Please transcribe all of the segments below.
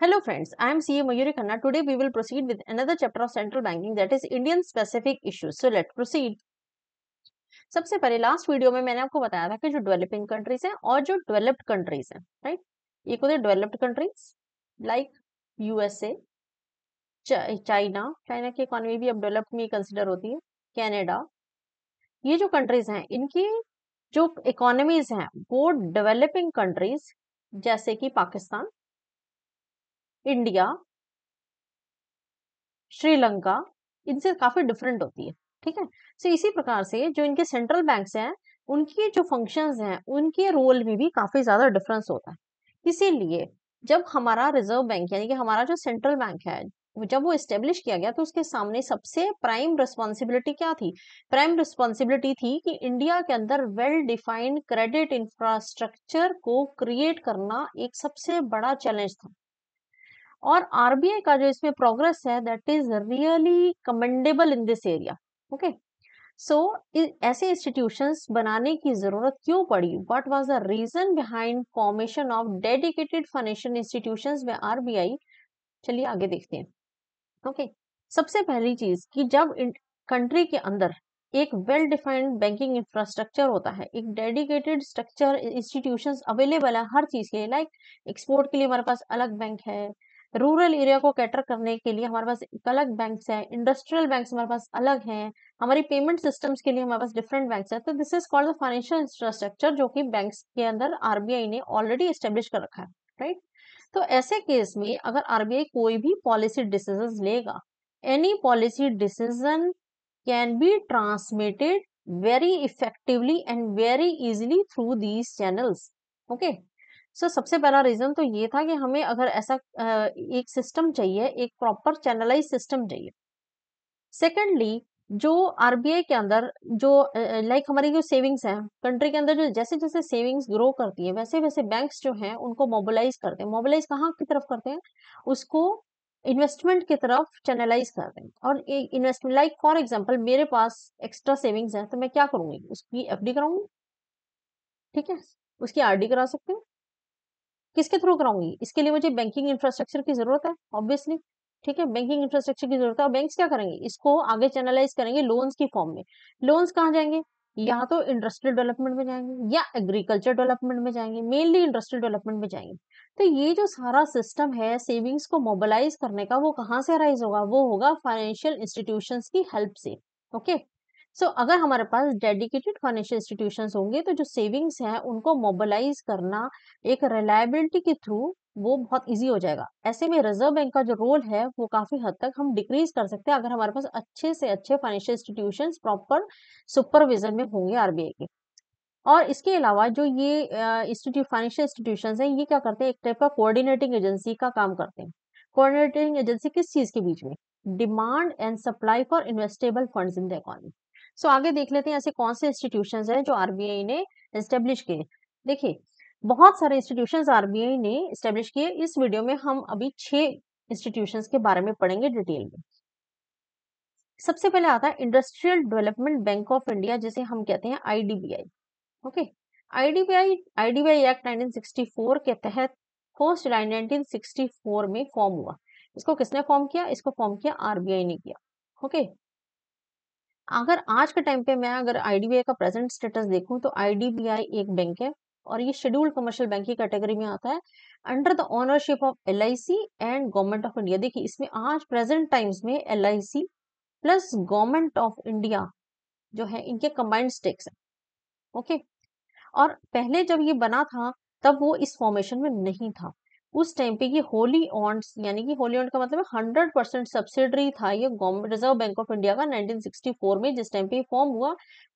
Hello friends, I am CA Mayuri Khanna. Today we will proceed with another chapter of central banking that is Indian specific issues. So let's proceed. सबसे पहले last video में मैंने आपको बताया था कि जो डेवलपिंग कंट्रीज हैं और जो डेवलप्ड कंट्रीज हैं राइट ये होते developed countries like USA China China की इकोनॉमी भी अब डेवलप्ड में कंसिडर होती है कनाडा ये जो कंट्रीज हैं इनकी जो इकोनॉमीज हैं वो डेवलपिंग कंट्रीज जैसे कि पाकिस्तान इंडिया श्रीलंका इनसे काफी डिफरेंट होती है ठीक है सो इसी प्रकार से जो इनके सेंट्रल बैंक्स हैं उनकी जो फंक्शंस हैं उनके रोल में भी काफी ज्यादा डिफरेंस होता है इसीलिए जब हमारा रिजर्व बैंक यानी कि हमारा जो सेंट्रल बैंक है जब वो स्टेब्लिश किया गया तो उसके सामने सबसे प्राइम रिस्पॉन्सिबिलिटी क्या थी प्राइम रिस्पॉन्सिबिलिटी थी कि इंडिया के अंदर वेल डिफाइंड क्रेडिट इंफ्रास्ट्रक्चर को क्रिएट करना एक सबसे बड़ा चैलेंज था और आरबीआई का जो इसमें प्रोग्रेस है that is really commendable in this area okay so ऐसे इंस्टीट्यूशंस बनाने की जरूरत क्यों पड़ी what was the reason behind formation of dedicated financial institution में आरबीआई चलिए आगे देखते हैं ओके okay. सबसे पहली चीज कि जब कंट्री के अंदर एक वेल डिफाइंड बैंकिंग इंफ्रास्ट्रक्चर होता है एक डेडिकेटेड स्ट्रक्चर इंस्टीट्यूशंस अवेलेबल है हर चीज के लिए लाइक like एक्सपोर्ट के लिए हमारे पास अलग बैंक है रूरल एरिया को कैटर करने के लिए हमारे पास अलग बैंक्स है इंडस्ट्रियल बैंक्स हमारे पास अलग हैं हमारी पेमेंट सिस्टम्स के लिए हमारे पास डिफरेंट बैंक्स है तो this is called the financial infrastructure जो कि बैंक्स के अंदर आरबीआई ने ऑलरेडी एस्टेब्लिश कर रखा है राइट तो ऐसे केस में अगर आरबीआई कोई भी पॉलिसी डिसीजन लेगा any policy decision can be transmitted very effectively and very easily through these channels okay so so, सबसे पहला रीज़न तो ये था कि हमें अगर ऐसा एक सिस्टम चाहिए एक प्रॉपर चैनलाइज सिस्टम चाहिए सेकेंडली जो आरबीआई के अंदर जो लाइक हमारी जो सेविंग्स हैं कंट्री के अंदर जो जैसे जैसे सेविंग्स ग्रो करती है वैसे वैसे बैंक्स जो हैं उनको मोबिलाइज करते हैं मोबिलाइज कहाँ की तरफ करते हैं उसको इन्वेस्टमेंट की तरफ चैनलाइज कर दें और इन्वेस्टमेंट लाइक फॉर एग्जांपल मेरे पास एक्स्ट्रा सेविंग्स है तो मैं क्या करूंगी उसकी एफडी कराऊंगी ठीक है उसकी आरडी करा सकते हैं किसके थ्रू कराऊंगी इसके लिए मुझे बैंकिंग इंफ्रास्ट्रक्चर की जरूरत है ऑब्वियसली ठीक है बैंकिंग इंफ्रास्ट्रक्चर की जरूरत है और बैंक क्या करेंगे इसको आगे चैनलाइज करेंगे लोन्स की फॉर्म में लोन्स कहाँ जाएंगे या तो इंडस्ट्रियल डेवलपमेंट में जाएंगे या एग्रीकल्चर डेवलपमेंट में जाएंगे मेनली इंडस्ट्रियल डेवलपमेंट में जाएंगे तो ये जो सारा सिस्टम है सेविंग्स को मोबालाइज करने का वो कहाँ से अराइज होगा वो होगा फाइनेंशियल इंस्टीट्यूशन की हेल्प से ओके okay? सो so, अगर हमारे पास डेडिकेटेड फाइनेंशियल इंस्टीट्यूशन होंगे तो जो सेविंग्स हैं उनको मोबिलाइज करना एक रिलायबिलिटी के थ्रू वो बहुत इजी हो जाएगा ऐसे में रिजर्व बैंक का जो रोल है वो काफी हद तक हम डिक्रीज कर सकते हैं अगर हमारे पास अच्छे से अच्छे फाइनेंशियल इंस्टीट्यूशन प्रॉपर सुपरविजन में होंगे आरबीआई के और इसके अलावा जो ये इंस्टीट्यूट फाइनेंशियल इंस्टीट्यूशन है ये क्या करते हैं एक टाइप का कोऑर्डिनेटिंग एजेंसी का काम करते हैं कोऑर्डिनेटिंग एजेंसी किस चीज के बीच में demand and supply for investable funds in the economy so आगे देख लेते हैं ऐसे कौन से इंस्टीट्यूशन हैं जो आरबीआई ने इस्टेब्लिश किए देखिए बहुत सारे इंस्टीट्यूशन आरबीआई ने इस्टेब्लिश किए इस वीडियो में हम अभी छह इंस्टीट्यूशन के बारे में पढ़ेंगे डिटेल में सबसे पहले आता है industrial development bank of India जिसे हम कहते हैं IDBI okay IDBI IDBI act 1964 के तहत फर्स्ट जुलाई 1964 में फॉर्म हुआ इसको किसने फॉर्म किया इसको फॉर्म किया आरबीआई ने किया ओके okay? अगर आज के टाइम पे मैं अगर आईडीबीआई का प्रेजेंट स्टेटस देखूं तो आईडीबीआई एक बैंक है और ये शेड्यूल्ड कमर्शियल बैंक की कैटेगरी में आता है under the ownership of L and government of India देखिए इसमें आज प्रेजेंट टाइम्स में L plus government of India जो है इनके कंबाइंड स्टेक्स है ओके और पहले जब ये बना था तब वो इस फॉर्मेशन में नहीं था उस टाइम पे ये होली ऑन्ट्स यानी कि होली ऑन्ड का मतलब हंड्रेड परसेंट सब्सिडरी था ये रिजर्व बैंक ऑफ इंडिया का 1964 में जिस टाइम पे फॉर्म हुआ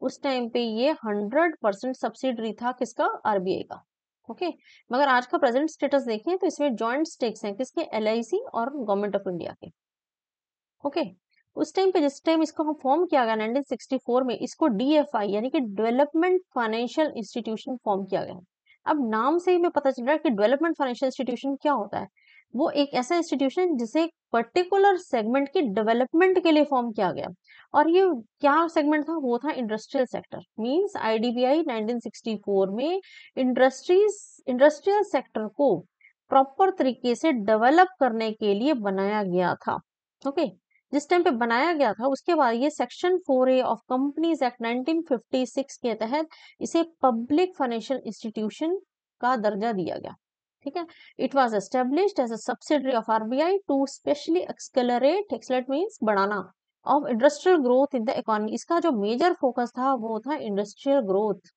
उस टाइम पे ये हंड्रेड परसेंट सब्सिडरी था किसका आरबीआई का ओके okay? मगर आज का प्रेजेंट स्टेटस देखें तो इसमें ज्वाइंट स्टेक्स हैं किसके एल और गवर्नमेंट ऑफ इंडिया के ओके okay? उस टाइम पे जिस टाइम इसको फॉर्म किया गया नाइनटीन में इसको डी यानी कि डेवलपमेंट फाइनेंशियल इंस्टीट्यूशन फॉर्म किया गया अब नाम से ही मैं पता चल रहा है कि डेवलपमेंट फाइनेंशियल इंस्टीट्यूशन क्या होता है वो एक ऐसा इंस्टीट्यूशन जिसे एक पर्टिकुलर सेगमेंट की डेवलपमेंट के लिए फॉर्म किया गया और ये क्या सेगमेंट था वो था इंडस्ट्रियल सेक्टर मींस आईडीबीआई 1964 में इंडस्ट्रीज इंडस्ट्रियल सेक्टर को प्रॉपर तरीके से डेवलप करने के लिए बनाया गया था ओके okay? जिस टाइम पे बनाया गया था उसके बाद ये section four A of companies act 1956 के तहत इसे पब्लिक फाइनेंशियल इंस्टीट्यूशन का दर्जा दिया गया ठीक है it was establish as a subsidiary of RBI to specially accelerate accelerate mean बढ़ाना of industrial growth in the economy इसका जो मेजर फोकस था वो था इंडस्ट्रियल ग्रोथ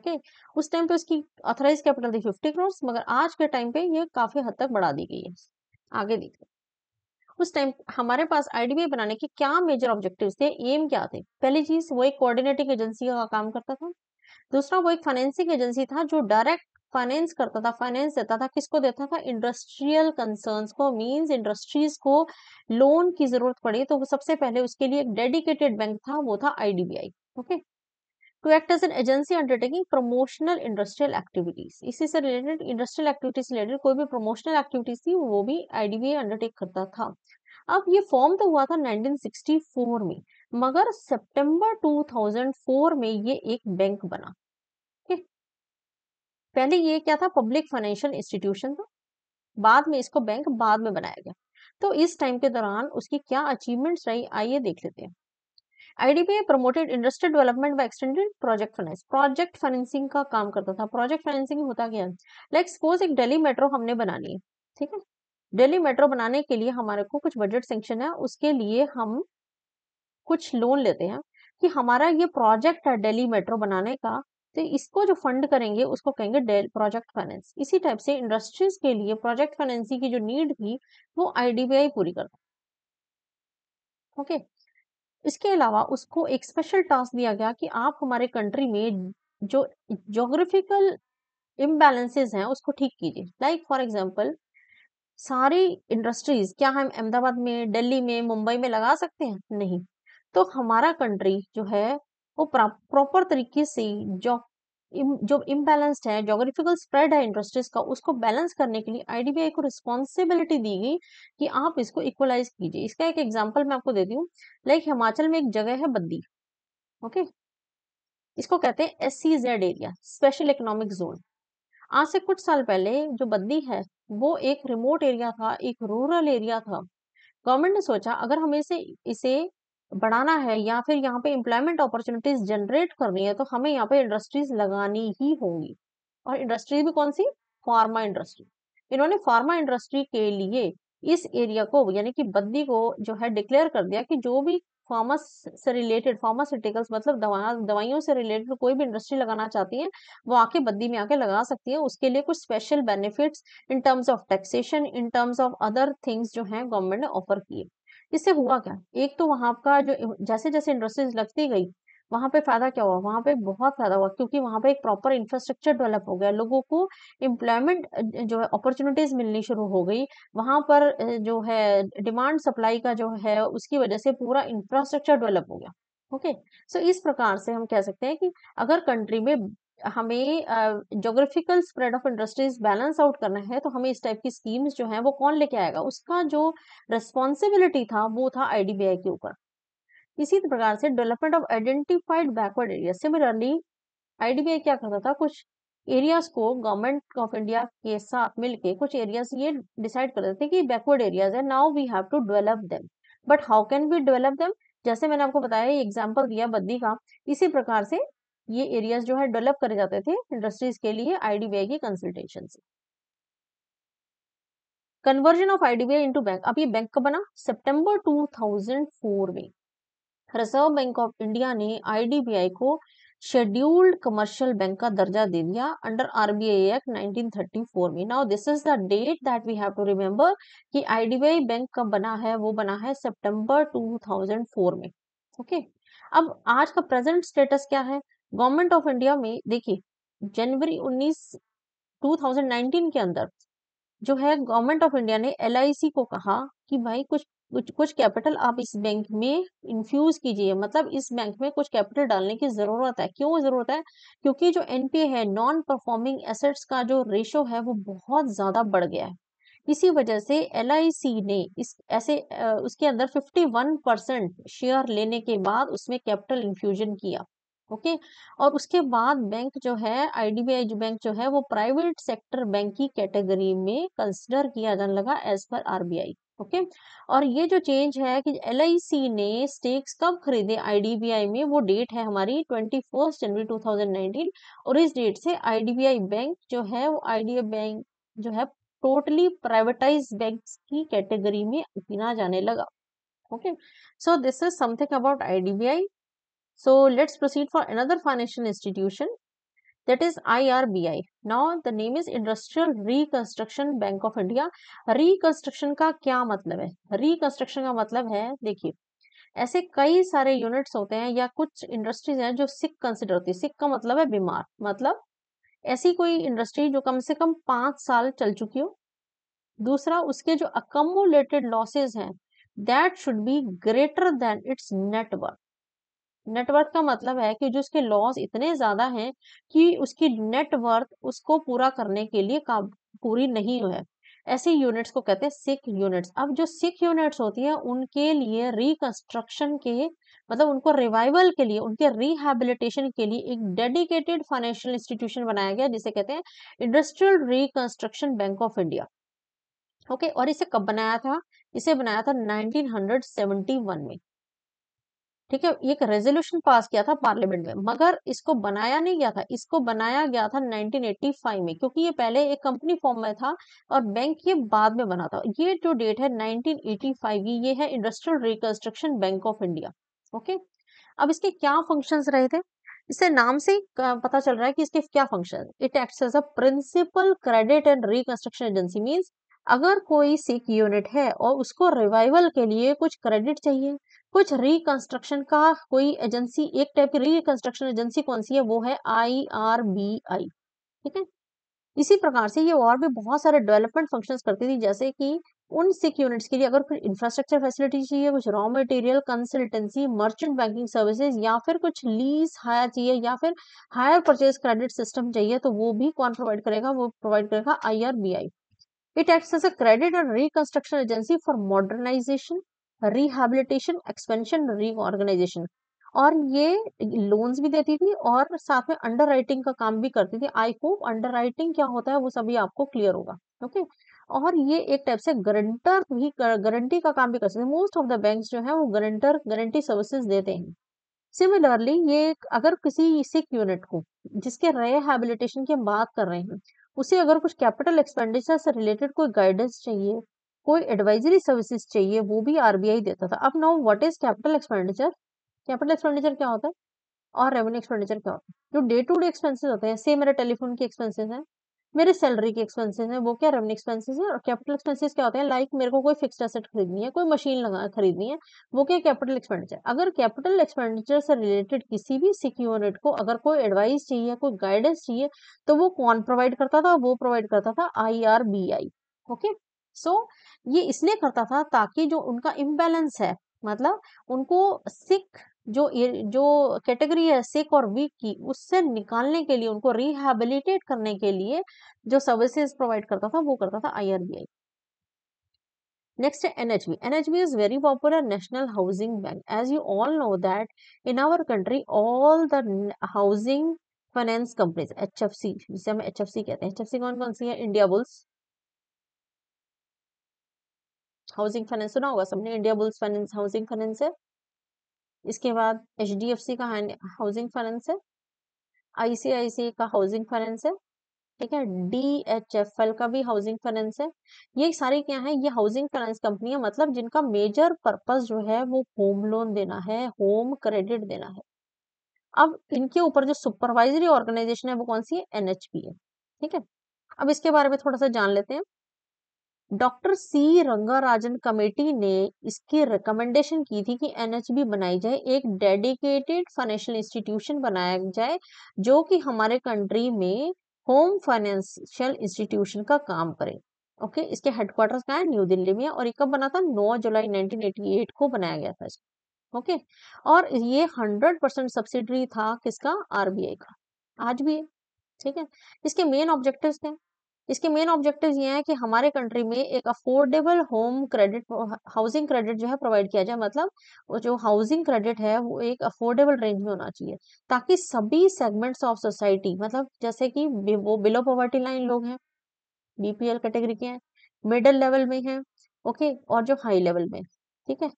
ओके उस टाइम पे उसकी ऑथराइज कैपिटल थी फिफ्टी करोड़ मगर आज के टाइम पे ये काफी हद तक बढ़ा दी गई है आगे देखिए उस टाइम हमारे पास आईडीबी बनाने के क्या मेजर ऑब्जेक्टिव थे एम क्या थे पहली चीज वो एक कोऑर्डिनेटिंग एजेंसी का काम करता था दूसरा वो एक फाइनेंसिंग एजेंसी था जो डायरेक्ट फाइनेंस करता था फाइनेंस देता था किसको देता था इंडस्ट्रियल कंसर्न्स को मींस इंडस्ट्रीज को लोन की जरूरत पड़ी तो सबसे पहले उसके लिए एक डेडिकेटेड बैंक था वो था IDBI okay okay? To act as an agency undertaking promotional industrial activities इसी से रिलेटेड इंडस्ट्रियल एक्टिविटीज रिलेटेड कोई भी प्रमोशनल एक्टिविटीज थी वो भी आईडीबीआई अंडरटेक करता था अब ये फॉर्म तो हुआ था 1964 में मगर सितंबर 2004 में ये एक बैंक बना okay? पहले ये क्या था पब्लिक फाइनेंशियल इंस्टीट्यूशन था बाद में इसको बैंक बाद में बनाया गया तो इस टाइम के दौरान उसकी क्या अचीवमेंट्स रही आइए देख लेते हैं IDBI promoted industrial development by extended project finance project financing का काम करता था प्रोजेक्ट फाइनेंसिंग होता क्या लाइक सपोज एक डेली मेट्रो हमने बनानी है ठीक है डेली मेट्रो बनाने के लिए हमारे को कुछ बजट सेंक्शन है उसके लिए हम कुछ लोन लेते हैं कि हमारा ये प्रोजेक्ट है डेली मेट्रो बनाने का तो इसको जो फंड करेंगे उसको कहेंगे प्रोजेक्ट फाइनेंस इसी टाइप से इंडस्ट्रीज के लिए प्रोजेक्ट फाइनेंसिंग की जो नीड थी वो आईडीबीआई पूरी करता ओके okay? इसके अलावा उसको एक स्पेशल टास्क दिया गया कि आप हमारे कंट्री में जो जोग्राफिकल इम्बेलेंसेज हैं उसको ठीक कीजिए लाइक फॉर एग्जाम्पल सारी इंडस्ट्रीज क्या हम अहमदाबाद में दिल्ली में मुंबई में लगा सकते हैं नहीं तो हमारा कंट्री जो है वो प्रॉपर तरीके से जो जो इम्बेलेंस्ड है जोग्राफिकल स्प्रेड है इंडस्ट्रीज का उसको बैलेंस करने के लिए आईडीबीआई को रिस्पॉन्सिबिलिटी दी गई कि आप इसको इक्वलाइज कीजिए इसका एक एग्जाम्पल मैं आपको देती हूँ लाइक हिमाचल में एक जगह है बद्दी ओके इसको कहते हैं S C Z area special economic zone आज से कुछ साल पहले जो बद्दी है वो एक रिमोट एरिया था एक रूरल एरिया था गवर्नमेंट ने सोचा अगर हम इसे इसे बढ़ाना है या फिर यहाँ पे इम्प्लॉयमेंट अपॉर्चुनिटीज जनरेट करनी है तो हमें यहाँ पे इंडस्ट्रीज लगानी ही होंगी और इंडस्ट्री भी कौन सी फार्मा इंडस्ट्री इन्होंने फार्मा इंडस्ट्री के लिए इस एरिया को यानी कि बद्दी को जो है डिक्लेयर कर दिया कि जो भी फार्मस से रिलेटेड फार्मास्यूटिकल्स मतलब दवा दवाइयों से रिलेटेड कोई भी इंडस्ट्री लगाना चाहती है वो आके बद्दी में आके लगा सकती है उसके लिए कुछ special benefits in terms of taxation in terms of other things जो हैं गवर्नमेंट ने ऑफर किए इससे हुआ क्या एक तो वहां का जो जैसे जैसे इंडस्ट्रीज लगती गई वहां पे फायदा क्या हुआ वहां पे बहुत फायदा हुआ क्योंकि वहां पे एक प्रॉपर इंफ्रास्ट्रक्चर डेवलप हो गया लोगों को एम्प्लॉयमेंट जो है अपॉर्चुनिटीज मिलनी शुरू हो गई वहां पर जो है डिमांड सप्लाई का जो है उसकी वजह से पूरा इंफ्रास्ट्रक्चर डेवलप हो गया ओके okay? सो so, इस प्रकार से हम कह सकते हैं कि अगर कंट्री में हमें geographical spread of industries balance out करना है तो हमें इस टाइप की स्कीम्स जो है वो कौन लेके आएगा उसका जो रिस्पॉन्सिबिलिटी था वो था आईडीबीआई के ऊपर इसी प्रकार से development of identified backward area similarly IDBI क्या करता था कुछ एरियाज को गवर्नमेंट ऑफ इंडिया के साथ मिलके कुछ एरियाज ये डिसाइड करते थे कि बैकवर्ड एरियाज है now we have to develop them but how can we develop them जैसे मैंने आपको बताया एग्जाम्पल दिया बद्दी का इसी प्रकार से ये एरियाज जो है डेवलप करे जाते थे इंडस्ट्रीज के लिए आईडीबीआई की कंसल्टेशन से conversion of IDBI into bank अब ये बैंक कब बना सितंबर 2004 में रिजर्व बैंक ऑफ इंडिया ने आईडीबीआई को शेड्यूल्ड कमर्शियल बैंक का दर्जा दे दिया अंडर आरबीआई एक्ट 1934 में now this is the date that we have to remember कि आईडीबीआई बैंक कब बना है वो बना है सितंबर 2004 में ओके okay? अब आज का प्रेजेंट स्टेटस क्या है गवर्नमेंट ऑफ इंडिया में देखिए जनवरी 19 2019 के अंदर जो है गवर्नमेंट ऑफ इंडिया ने एल को कहा कि भाई कुछ कुछ कुछ कैपिटल आप इस बैंक में इन्फ्यूज कीजिए मतलब इस बैंक में कुछ कैपिटल डालने की जरूरत है क्यों जरूरत है क्योंकि जो एनपीए है नॉन परफॉर्मिंग एसेट्स का जो रेशो है वो बहुत ज्यादा बढ़ गया है इसी वजह से एल ने इस ऐसे उसके अंदर 51 परसेंट शेयर लेने के बाद उसमें कैपिटल इन्फ्यूजन किया ओके और उसके बाद बैंक जो है आईडीबीआई जो बैंक जो है वो प्राइवेट सेक्टर बैंक की कैटेगरी में कंसिडर किया जाने लगा एज पर आरबीआई ओके और ये जो चेंज है कि एल ने स्टेक्स कब खरीदे आईडीबीआई में वो डेट है हमारी ट्वेंटी फर्स्ट जनवरी टू और इस डेट से आईडीबीआई बैंक जो है वो आई बैंक जो है टोटली प्राइवेटाइज बैंक की कैटेगरी में गिना जाने लगा okay so this is something about IDBI So let's proceed for another financial institution that is IRBI. Now the name is Industrial Reconstruction Bank of India. Reconstruction ka kya matlab hai Reconstruction ka matlab hai dekhiye ऐसे कई सारे units होते हैं या कुछ industries हैं जो सिक consider होती है सिक का मतलब है बीमार मतलब ऐसी कोई इंडस्ट्री जो कम से कम पांच साल चल चुकी हो दूसरा उसके जो अकोमोलेटेड लॉसेज हैं that should be greater than its network net worth का मतलब है कि जो उसके लॉस इतने ज्यादा हैं कि उसकी नेटवर्थ उसको पूरा करने के लिए पूरी नहीं है ऐसे यूनिट्स को कहते हैं सिख यूनिट्स अब जो सिख यूनिट्स होती है उनके लिए रिकंस्ट्रक्शन के मतलब उनको रिवाइवल के लिए उनके रिहेबिलिटेशन के लिए एक डेडिकेटेड फाइनेंशियल इंस्टीट्यूशन बनाया गया जिसे कहते हैं industrial reconstruction bank of India okay और इसे कब बनाया था इसे बनाया था नाइनटीन में ठीक है एक रेजोल्यूशन पास किया था पार्लियामेंट में मगर इसको बनाया नहीं गया था इसको बनाया गया था 1985 में क्योंकि ये पहले एक कंपनी फॉर्म में था और बैंक ये बाद में बना था ये जो डेट है 1985 की ये है industrial reconstruction bank of India okay अब इसके क्या फंक्शंस रहे थे इससे नाम से पता चल रहा है कि इसके क्या function it act as a principal credit and reconstruction agency means अगर कोई सिक यूनिट है और उसको रिवाइवल के लिए कुछ क्रेडिट चाहिए कुछ रिकंस्ट्रक्शन का कोई एजेंसी एक टाइप की रिकंस्ट्रक्शन एजेंसी कौन सी है वो है आई आर बी आई ठीक है इसी प्रकार से ये और भी बहुत सारे डेवलपमेंट फंक्शन करती थी जैसे कि उन सिक यूनिट्स के लिए अगर कुछ इंफ्रास्ट्रक्चर फैसिलिटी चाहिए कुछ raw material consultancy merchant banking services या फिर कुछ लीज हायर चाहिए या फिर हायर परचेज क्रेडिट सिस्टम चाहिए तो वो भी कौन प्रोवाइड करेगा वो प्रोवाइड करेगा I R B I It credit and reconstruction agency for modernisation rehabilitation expansion reorganisation और ये लोन्स भी देती थी और साथ में अंडर राइटिंग का काम भी करती थी आई होप अंडर राइटिंग क्या होता है वो सभी आपको क्लियर होगा ओके और ये एक टाइप से गारंटर भी गारंटी का काम भी कर सकते हैं मोस्ट ऑफ द बैंक्स जो है वो गारंटर गारंटी सर्विसेज देते हैं सिमिलरली ये अगर किसी सिक यूनिट को जिसके रेहेबिलिटेशन की हम बात कर रहे हैं उसे अगर कुछ कैपिटल एक्सपेंडिचर से रिलेटेड कोई गाइडेंस चाहिए कोई एडवाइजरी सर्विसेज चाहिए वो भी आरबीआई देता था अब now what is capital expenditure capital expenditure क्या होता है और रेवेन्यू एक्सपेंडिचर क्या होता है जो डे टू डे एक्सपेंसिस होते हैं से मेरे टेलीफोन के एक्सपेंसिस हैं मेरे सैलरी के एक्सपेंसिस हैं वो क्या रेवेन्यू एक्सपेंसिस है और कैपिटल एक्सपेंसिस क्या होते हैं लाइक मेरे को कोई फिक्स एसेट खरीदनी है कोई मशीन लगा खरीदनी है वो क्या कैपिटल एक्सपेंडिचर अगर कैपिटल एक्सपेंडिचर से रिलेटेड किसी भी सिक यूनिट को अगर कोई एडवाइस चाहिए कोई गाइडेंस चाहिए तो वो कौन प्रोवाइड करता था वो प्रोवाइड करता था आई आई ओके सो ये इसलिए करता था ताकि जो उनका इम्बेलेंस है मतलब उनको सिख जो जो कैटेगरी है सिख और वीक की उससे निकालने के लिए उनको रिहेबिलिटेट करने के लिए जो सर्विसेज प्रोवाइड करता था वो करता था आईआरबीआई है NHB NHB is very popular national housing bank as you all know that in our country all the housing finance companies H F C जिसे हम एच एफ सी कहते हैं एच एफ सी कौन कौन सी है इंडिया बुल्स हाउसिंग फाइनेंस सुना होगा सबने Indiabulls finance housing finance है इसके बाद एच डी एफ सी का हाउसिंग फाइनेंस है आईसीआईसी का हाउसिंग फाइनेंस है ठीक है डी एच एफ एल का भी हाउसिंग फाइनेंस है ये सारी क्या है ये हाउसिंग फाइनेंस कंपनी है मतलब जिनका मेजर पर्पज जो है वो होम लोन देना है होम क्रेडिट देना है अब इनके ऊपर जो सुपरवाइजरी ऑर्गेनाइजेशन है वो कौन सी है एनएचपी है ठीक है अब इसके बारे में थोड़ा सा जान लेते हैं डॉक्टर सी रंगाराजन कमेटी ने इसकी रिकमेंडेशन की थी कि एनएचबी बनाई जाए एक डेडिकेटेड फाइनेंशियल इंस्टीट्यूशन बनाया जाए जो कि हमारे कंट्री में होम फाइनेंशियल इंस्टीट्यूशन का काम करे ओके okay? इसके हेडक्वार्टर कहा है न्यू दिल्ली में और ये कब बना था 9 जुलाई 1988 को बनाया गया था ओके okay? और ये 100 परसेंट सब्सिडरी था किसका आरबीआई का आज भी है ठीक है इसके मेन ऑब्जेक्टिव्स है इसके मेन ऑब्जेक्टिव ये हैं कि हमारे कंट्री में एक affordable home credit housing credit जो है प्रोवाइड किया जाए मतलब जो हाउसिंग क्रेडिट है वो एक अफोर्डेबल रेंज में होना चाहिए ताकि सभी सेगमेंट्स ऑफ सोसाइटी मतलब जैसे कि वो बिलो पॉवर्टी लाइन लोग हैं बीपीएल कैटेगरी के हैं मिडल लेवल में हैं ओके और जो हाई लेवल में ठीक है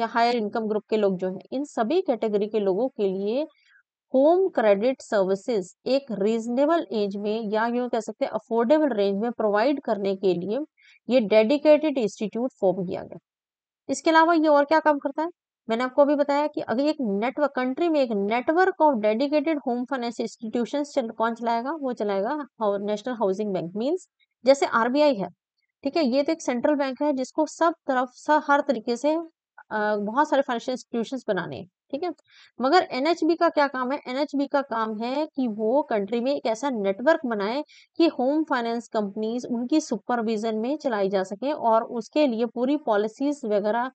या हायर इनकम ग्रुप के लोग जो हैं इन सभी कैटेगरी के लोगों के लिए होम क्रेडिट सर्विसेज एक रीजनेबल एज में या यूं कह सकते हैं अफोर्डेबल रेंज में प्रोवाइड करने के लिए ये डेडिकेटेड इंस्टीट्यूट फॉर्म किया गया इसके अलावा ये और क्या काम करता है मैंने आपको अभी बताया कि अगर एक नेटवर्क कंट्री में एक network of dedicated home finance institution कौन चलाएगा वो चलाएगा नेशनल हाउसिंग बैंक मीन्स जैसे आरबीआई है ठीक है ये तो एक सेंट्रल बैंक है जिसको सब तरफ से हर तरीके से बहुत सारे फाइनेंशियल इंस्टीट्यूशन बनाने हैं ठीक है मगर एनएचबी का क्या काम है एनएचबी का काम है कि वो कंट्री में एक ऐसा नेटवर्क बनाए कि होम फाइनेंस कंपनीज उनकी सुपरविजन में चलाई जा सके और उसके लिए पूरी पॉलिसीज वगैरह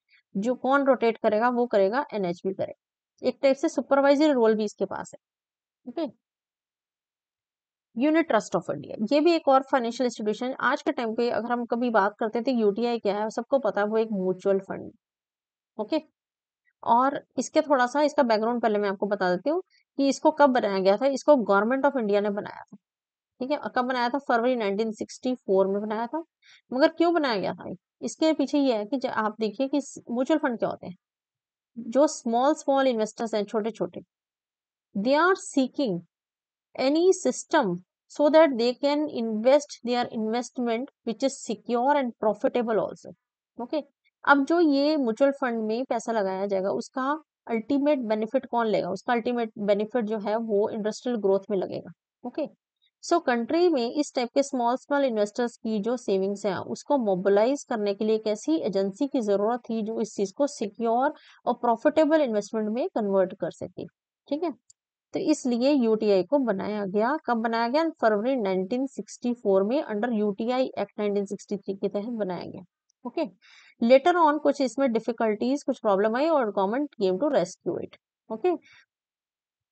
जो कौन रोटेट करेगा वो करेगा एनएचबी करेगा एक टाइप से सुपरवाइजर रोल भी इसके पास है okay unit trust of India ये भी एक और फाइनेंशियल इंस्टीट्यूशन आज के टाइम पे अगर हम कभी बात करते थे यूटीआई तो क्या है सबको पता है वो एक म्यूचुअल फंड ओके okay? और इसके थोड़ा सा इसका बैकग्राउंड पहले मैं आपको बता देती हूँ कि इसको कब बनाया गया था इसको गवर्नमेंट ऑफ इंडिया ने बनाया था ठीक है कब बनाया था फरवरी 1964 में बनाया था मगर क्यों बनाया गया था इसके पीछे ये है कि आप देखिए कि म्यूचुअल फंड क्या होते हैं जो स्मॉल स्मॉल इन्वेस्टर्स हैं छोटे छोटे they are seeking any system so that they can invest investment which is secure and and also okay okay अब जो ये म्यूचुअल फंड में पैसा लगाया जाएगा उसका अल्टीमेट बेनिफिट कौन लेगा उसका अल्टीमेट बेनिफिट जो है वो इंडस्ट्रियल ग्रोथ में लगेगा ओके सो कंट्री में इस टाइप के स्मॉल स्मॉल इन्वेस्टर्स की जो सेविंग्स हैं उसको मोबिलाइज करने के लिए एक ऐसी एजेंसी की जरूरत थी जो इस चीज को सिक्योर और प्रॉफिटेबल इन्वेस्टमेंट में कन्वर्ट कर सके ठीक है तो इसलिए यूटीआई को बनाया गया कब बनाया गया फरवरी 1964 में अंडर यूटीआई एक्ट 1963 के तहत बनाया गया ओके लेटर ऑन कुछ इसमें डिफिकल्टीज कुछ प्रॉब्लम आई और government came to rescue it okay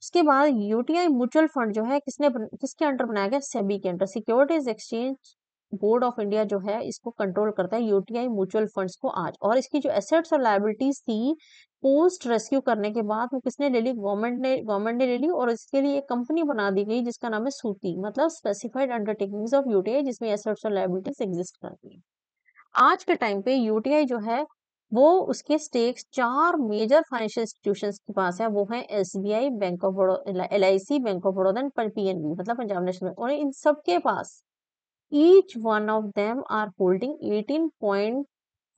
इसके बाद यूटीआई म्यूचुअल फंड जो है किसने किसके अंडर बनाया गया सेबी के under securities exchange board of India जो है इसको कंट्रोल करता है यूटीआई म्यूचुअल फंड्स को आज और इसकी जो एसेट्स और लाइबिलिटीज थी पोस्ट रेस्क्यू करने के बाद वो किसने ले ली गवर्नमेंट ने गवर्नमेंट ने ले ली और इसके लिए एक कंपनी बना दी गई जिसका नाम है सूती मतलब स्पेसिफाइड अंडरटेकिंग्स ऑफ यूटीआई जिसमें एसेट्स और लाइबिलिटीज एग्जिस्ट करती है आज के टाइम पे यूटीआई जो है वो उसके स्टेक्स चार मेजर फाइनेंशियल इंस्टीट्यूशन के पास है वो है S bank of Baroda L I C bank of Baroda and B मतलब पंजाब नेशनल बैंक और इन सबके पास each one of them are holding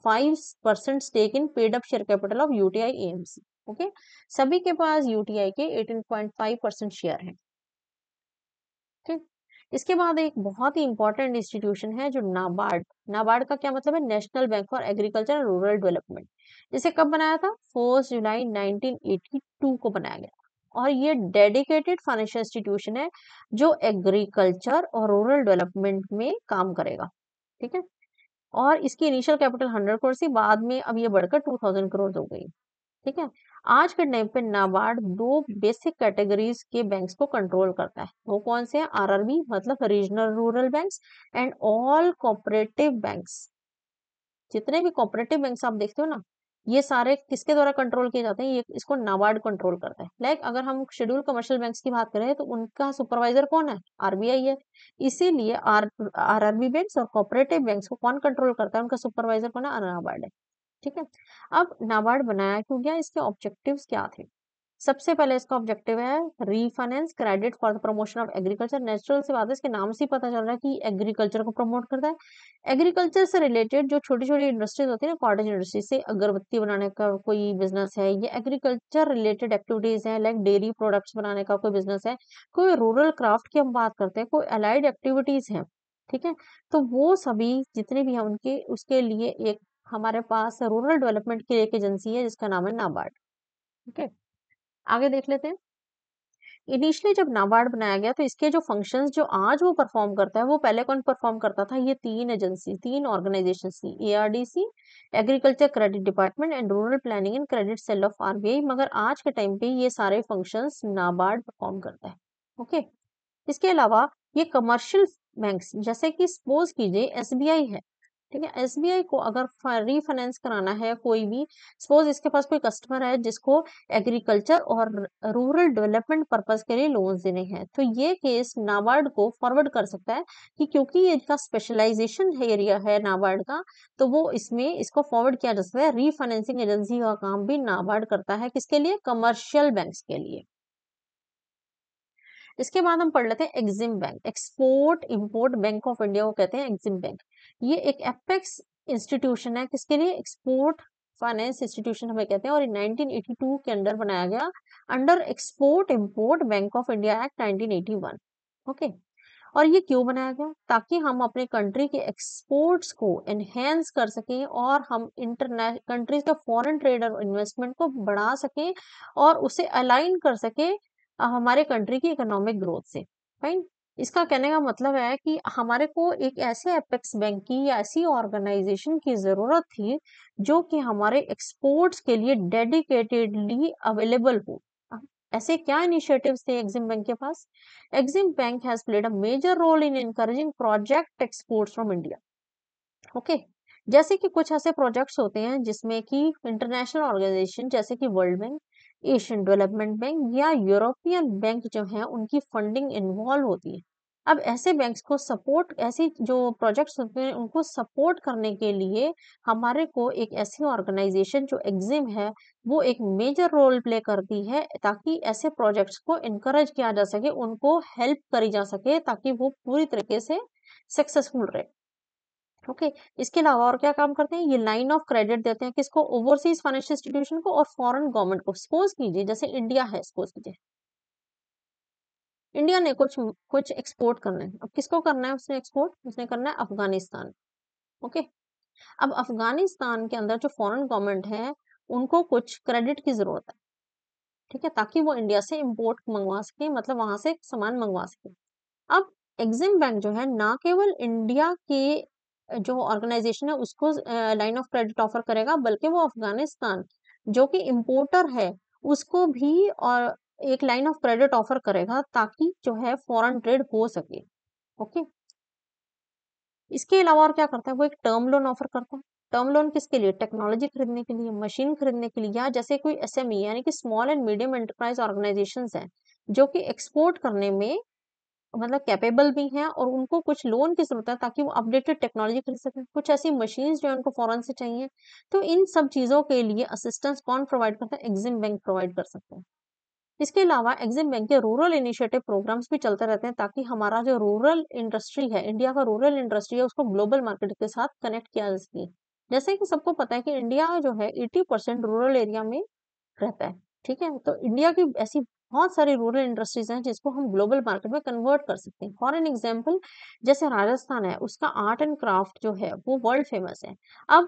five percent stake in paid up share capital of UTI AMC okay सभी के पास यूटीआई के eighteen point five percent share है इसके बाद एक बहुत ही इंपॉर्टेंट इंस्टीट्यूशन है जो नाबार्ड नाबार्ड का क्या मतलब है national bank for agriculture and rural development इसे कब बनाया था फोर्थ जुलाई 1982 को बनाया गया और ये डेडिकेटेड फाइनेंशियल इंस्टीट्यूशन है जो एग्रीकल्चर और रूरल डेवलपमेंट में काम करेगा ठीक है और इसकी इनिशियल कैपिटल हंड्रेड करोड़ थी बाद में अब ये बढ़कर टू थाउजेंड करोड़ हो गई ठीक है आज के टाइम पे नाबार्ड दो बेसिक कैटेगरीज के बैंक्स को कंट्रोल करता है वो कौन से हैं आरआरबी मतलब regional rural banks and all cooperative banks जितने भी कोऑपरेटिव बैंक्स आप देखते हो ना ये सारे किसके द्वारा कंट्रोल किए जाते हैं ये इसको नाबार्ड कंट्रोल करता है लाइक अगर हम शेड्यूल कमर्शियल बैंक्स की बात करें तो उनका सुपरवाइजर कौन है आरबीआई है इसीलिए आर आरआरबी बैंक्स और कोऑपरेटिव बैंक्स को कौन कंट्रोल करता है उनका सुपरवाइजर कौन है नाबार्ड है ठीक है अब नाबार्ड बनाया क्यों गया इसके ऑब्जेक्टिव क्या थे सबसे पहले इसका ऑब्जेक्टिव है refinance credit for the promotion of agriculture natural से बात है इसके नाम से ही पता चल रहा है कि एग्रीकल्चर को प्रमोट करता है एग्रीकल्चर से रिलेटेड जो छोटी छोटी इंडस्ट्रीज होती है ना कॉटेज इंडस्ट्रीज से अगरबत्ती बनाने का कोई बिजनेस है या एग्रीकल्चर रिलेटेड एक्टिविटीज है लाइक डेयरी प्रोडक्ट्स बनाने का कोई बिजनेस है कोई रूरल क्राफ्ट की हम बात करते हैं कोई अलाइड एक्टिविटीज है ठीक है तो वो सभी जितने भी हैं उनके उसके लिए एक हमारे पास रूरल डेवलपमेंट की एक एजेंसी है जिसका नाम है नाबार्ड ठीक है आगे देख लेते हैं इनिशियली जब नाबार्ड बनाया गया तो इसके जो फंक्शंस जो आज वो परफॉर्म करता है वो पहले कौन परफॉर्म करता था ये तीन एजेंसी तीन ऑर्गेनाइजेशन थी सी agriculture credit department and rural planning and credit cell of RBI मगर आज के टाइम पे ये सारे फंक्शन नाबार्ड परफॉर्म करता है ओके okay? इसके अलावा ये कमर्शियल बैंक जैसे कि सपोज कीजिए आई है ठीक है एस को अगर रीफाइनेंस कराना है कोई भी सपोज इसके पास कोई कस्टमर है जिसको एग्रीकल्चर और रूरल डेवलपमेंट पर्पज के लिए लोन्स देने हैं तो ये केस नाबार्ड को फॉरवर्ड कर सकता है कि क्योंकि ये इनका स्पेशलाइजेशन एरिया है नाबार्ड का तो वो इसमें इसको फॉरवर्ड किया जा सकता है रीफाइनेंसिंग एजेंसी का काम भी नाबार्ड करता है किसके लिए कमर्शियल बैंक के लिए इसके बाद हम पढ़ लेते हैं EXIM bank export import bank of India को कहते हैं एक्सिम बैंक ये एक एपेक्स इंस्टीट्यूशन है किसके लिए एक्सपोर्ट फाइनेंस इंस्टीट्यूशन हमें कहते हैं और 1982 के अंडर बनाया गया under export import bank of India act 1981 okay और ये क्यों बनाया गया ताकि हम अपने कंट्री के एक्सपोर्ट्स को एनहेंस कर सकें और हम इंटरनेशनल कंट्रीज के फॉरेन ट्रेड और इन्वेस्टमेंट को बढ़ा सकें और उसे अलाइन कर सकें हमारे कंट्री की इकोनॉमिक ग्रोथ से फाइन इसका कहने का मतलब है कि हमारे को एक ऐसे एपेक्स बैंक की या ऐसी ऑर्गेनाइजेशन की जरूरत थी जो कि हमारे एक्सपोर्ट्स के लिए डेडिकेटेडली अवेलेबल हो ऐसे क्या इनिशिएटिव्स थे एक्सिम बैंक के पास EXIM bank has played a major role in encouraging project exports from India okay जैसे कि कुछ ऐसे प्रोजेक्ट्स होते हैं जिसमें कि इंटरनेशनल ऑर्गेनाइजेशन जैसे कि World Bank Asian Development Bank या यूरोपियन बैंक जो है उनकी फंडिंग इन्वॉल्व होती है अब ऐसे बैंक्स को सपोर्ट ऐसी जो प्रोजेक्ट्स होते हैं उनको सपोर्ट करने के लिए हमारे को एक ऐसी ऑर्गेनाइजेशन जो एग्जिम है वो एक मेजर रोल प्ले करती है ताकि ऐसे प्रोजेक्ट्स को इनकरेज किया जा सके उनको हेल्प करी जा सके ताकि वो पूरी तरीके से सक्सेसफुल रहे ओके okay? इसके अलावा और क्या काम करते हैं ये लाइन ऑफ क्रेडिट देते हैं किसको ओवरसीज फाइनेंशियल इंस्टीट्यूशन को और फॉरेन गवर्नमेंट को सपोज कीजिए जैसे इंडिया है सपोज कीजिए इंडिया ने कुछ कुछ एक्सपोर्ट करना है अब किसको करना है उसने एक्सपोर्ट उसने करना है अफगानिस्तान ओके okay? अब अफगानिस्तान के अंदर जो फॉरन गवर्नमेंट है उनको कुछ क्रेडिट की जरूरत है ठीक है ताकि वो इंडिया से इम्पोर्ट मंगवा सके मतलब वहां से सामान मंगवा सके अब एग्जिम बैंक जो है ना केवल इंडिया के जो ऑर्गेनाइजेशन है उसको लाइन ऑफ क्रेडिट ऑफर करेगा बल्कि वो अफगानिस्तान जो कि इम्पोर्टर है उसको भी और एक लाइन ऑफ क्रेडिट ऑफर करेगा ताकि जो है फॉरेन ट्रेड हो सके ओके इसके अलावा और क्या करता है वो एक टर्म लोन ऑफर करता है टर्म लोन किसके लिए टेक्नोलॉजी खरीदने के लिए मशीन खरीदने के लिए या जैसे कोई एसएमई यानी कि small and medium enterprise organisations हैं जो कि एक्सपोर्ट करने में मतलब कैपेबल भी हैं और उनको कुछ लोन की जरूरत है ताकि वो अपडेटेड टेक्नोलॉजी खरीद सकें कुछ ऐसी मशीन जो है उनको फॉरन से चाहिए तो इन सब चीज़ों के लिए असिस्टेंस कौन प्रोवाइड करता है एग्जिम बैंक प्रोवाइड कर सकते हैं इसके अलावा एग्जिम बैंक के रूरल इनिशिएटिव प्रोग्राम्स भी चलते रहते हैं ताकि हमारा जो रूरल इंडस्ट्री है इंडिया का रूरल इंडस्ट्री है उसको ग्लोबल मार्केट के साथ कनेक्ट किया जा सके जैसे कि सबको पता है कि इंडिया जो है 80 परसेंट रूरल एरिया में रहता है ठीक है तो इंडिया की ऐसी बहुत सारे रूरल इंडस्ट्रीज हैं जिसको हम ग्लोबल मार्केट में कन्वर्ट कर सकते हैं फॉर एन एग्जाम्पल जैसे राजस्थान है उसका आर्ट एंड क्राफ्ट जो है वो वर्ल्ड फेमस है अब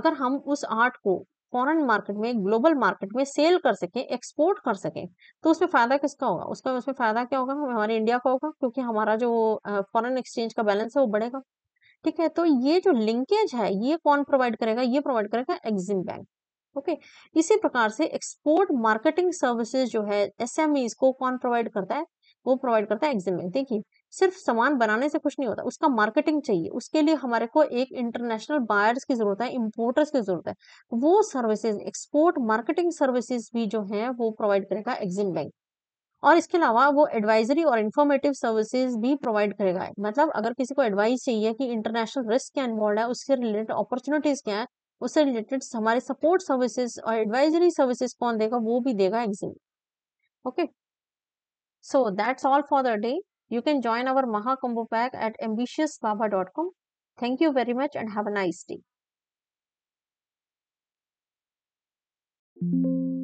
अगर हम उस आर्ट को फॉरन मार्केट में ग्लोबल मार्केट में सेल कर सके एक्सपोर्ट कर सके तो उसमें फायदा किसका होगा उसका उसमें फायदा क्या होगा हमारे इंडिया का होगा क्योंकि हमारा जो फॉरन एक्सचेंज का बैलेंस है वो बढ़ेगा ठीक है तो ये जो लिंकेज है ये कौन प्रोवाइड करेगा ये प्रोवाइड करेगा एक्सिम बैंक ओके इसी प्रकार से एक्सपोर्ट मार्केटिंग सर्विसेज जो है एसएमईज को कौन प्रोवाइड करता है वो प्रोवाइड करता है एग्जिम बैंक देखिए सिर्फ सामान बनाने से कुछ नहीं होता उसका मार्केटिंग चाहिए उसके लिए हमारे को एक इंटरनेशनल बायर्स की जरूरत है इंपोर्टर्स की जरूरत है वो सर्विसेज एक्सपोर्ट मार्केटिंग सर्विसेज भी जो है वो प्रोवाइड करेगा एग्जिम बैंक और इसके अलावा वो एडवाइजरी और इन्फॉर्मेटिव सर्विसेज भी प्रोवाइड करेगा मतलब अगर किसी को एडवाइस चाहिए कि इंटरनेशनल रिस्क क्या इन्वॉल्व है उसके रिलेटेड अपॉर्चुनिटीज क्या है उससे रिलेटेड हमारे सपोर्ट सर्विसेज और एडवाइजरी सर्विसेज कौन देगा वो भी देगा EXIM okay so that's all for the day you can join our Mahakumbh pack at Ambitious Baba dot com thank you very much and have a nice day Thank you.